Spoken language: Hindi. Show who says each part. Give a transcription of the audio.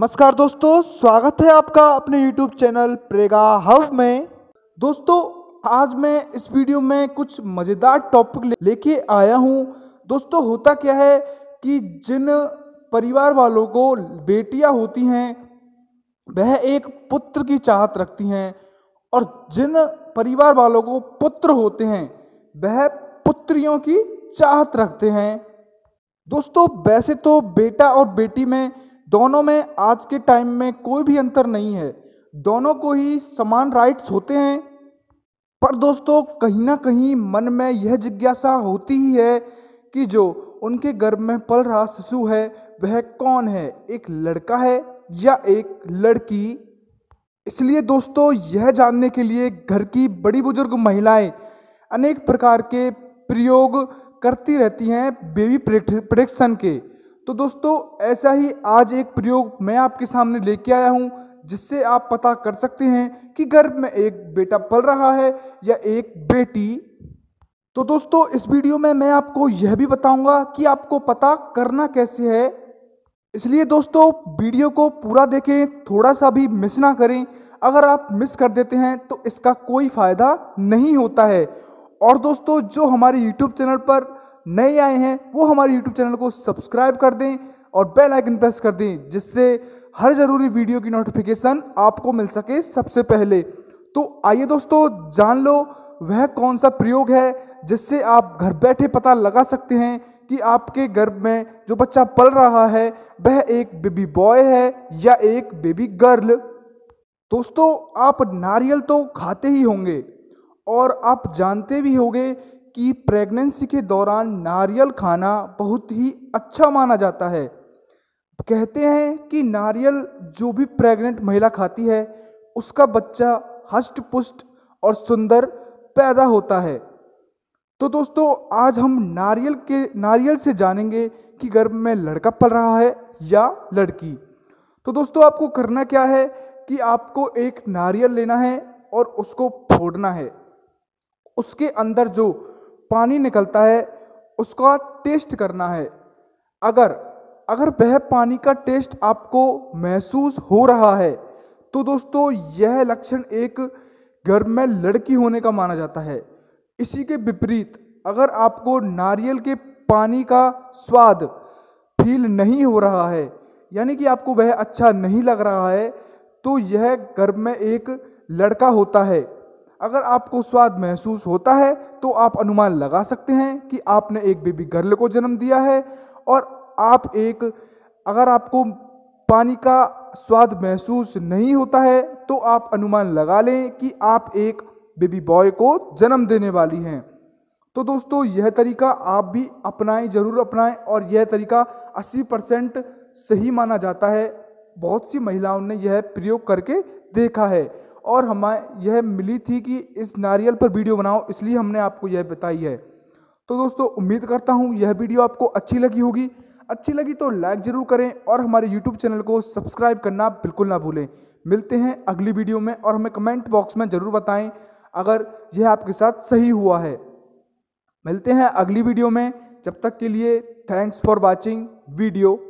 Speaker 1: नमस्कार दोस्तों स्वागत है आपका अपने YouTube चैनल प्रेगा हव में दोस्तों आज मैं इस वीडियो में कुछ मज़ेदार टॉपिक लेके आया हूँ दोस्तों होता क्या है कि जिन परिवार वालों को बेटियाँ होती हैं वह एक पुत्र की चाहत रखती हैं और जिन परिवार वालों को पुत्र होते हैं वह पुत्रियों की चाहत रखते हैं दोस्तों वैसे तो बेटा और बेटी में दोनों में आज के टाइम में कोई भी अंतर नहीं है दोनों को ही समान राइट्स होते हैं पर दोस्तों कहीं ना कहीं मन में यह जिज्ञासा होती ही है कि जो उनके गर्भ में पल रहा शिशु है वह कौन है एक लड़का है या एक लड़की इसलिए दोस्तों यह जानने के लिए घर की बड़ी बुजुर्ग महिलाएं अनेक प्रकार के प्रयोग करती रहती हैं बेबी प्रेडिक्शन के तो दोस्तों ऐसा ही आज एक प्रयोग मैं आपके सामने लेके आया हूँ जिससे आप पता कर सकते हैं कि घर में एक बेटा पल रहा है या एक बेटी तो दोस्तों इस वीडियो में मैं आपको यह भी बताऊंगा कि आपको पता करना कैसे है इसलिए दोस्तों वीडियो को पूरा देखें थोड़ा सा भी मिस ना करें अगर आप मिस कर देते हैं तो इसका कोई फ़ायदा नहीं होता है और दोस्तों जो हमारे यूट्यूब चैनल पर नए आए हैं वो हमारे यूट्यूब चैनल को सब्सक्राइब कर दें और बेल आइकन प्रेस कर दें जिससे हर ज़रूरी वीडियो की नोटिफिकेशन आपको मिल सके सबसे पहले तो आइए दोस्तों जान लो वह कौन सा प्रयोग है जिससे आप घर बैठे पता लगा सकते हैं कि आपके गर्भ में जो बच्चा पल रहा है वह एक बेबी बॉय है या एक बेबी गर्ल दोस्तों आप नारियल तो खाते ही होंगे और आप जानते भी होंगे कि प्रेगनेंसी के दौरान नारियल खाना बहुत ही अच्छा माना जाता है कहते हैं कि नारियल जो भी प्रेग्नेंट महिला खाती है उसका बच्चा हष्ट पुष्ट और सुंदर पैदा होता है तो दोस्तों आज हम नारियल के नारियल से जानेंगे कि गर्भ में लड़का पल रहा है या लड़की तो दोस्तों आपको करना क्या है कि आपको एक नारियल लेना है और उसको फोड़ना है उसके अंदर जो पानी निकलता है उसका टेस्ट करना है अगर अगर वह पानी का टेस्ट आपको महसूस हो रहा है तो दोस्तों यह लक्षण एक घर में लड़की होने का माना जाता है इसी के विपरीत अगर आपको नारियल के पानी का स्वाद फील नहीं हो रहा है यानी कि आपको वह अच्छा नहीं लग रहा है तो यह गर्भ में एक लड़का होता है अगर आपको स्वाद महसूस होता है तो आप अनुमान लगा सकते हैं कि आपने एक बेबी गर्ल को जन्म दिया है और आप एक अगर आपको पानी का स्वाद महसूस नहीं होता है तो आप अनुमान लगा लें कि आप एक बेबी बॉय को जन्म देने वाली हैं तो दोस्तों यह तरीका आप भी अपनाएं ज़रूर अपनाएं और यह तरीका 80 परसेंट सही माना जाता है बहुत सी महिलाओं ने यह प्रयोग करके देखा है और हमें यह मिली थी कि इस नारियल पर वीडियो बनाओ इसलिए हमने आपको यह बताई है तो दोस्तों उम्मीद करता हूँ यह वीडियो आपको अच्छी लगी होगी अच्छी लगी तो लाइक ज़रूर करें और हमारे यूट्यूब चैनल को सब्सक्राइब करना बिल्कुल ना भूलें मिलते हैं अगली वीडियो में और हमें कमेंट बॉक्स में ज़रूर बताएं अगर यह आपके साथ सही हुआ है मिलते हैं अगली वीडियो में जब तक के लिए थैंक्स फॉर वॉचिंग वीडियो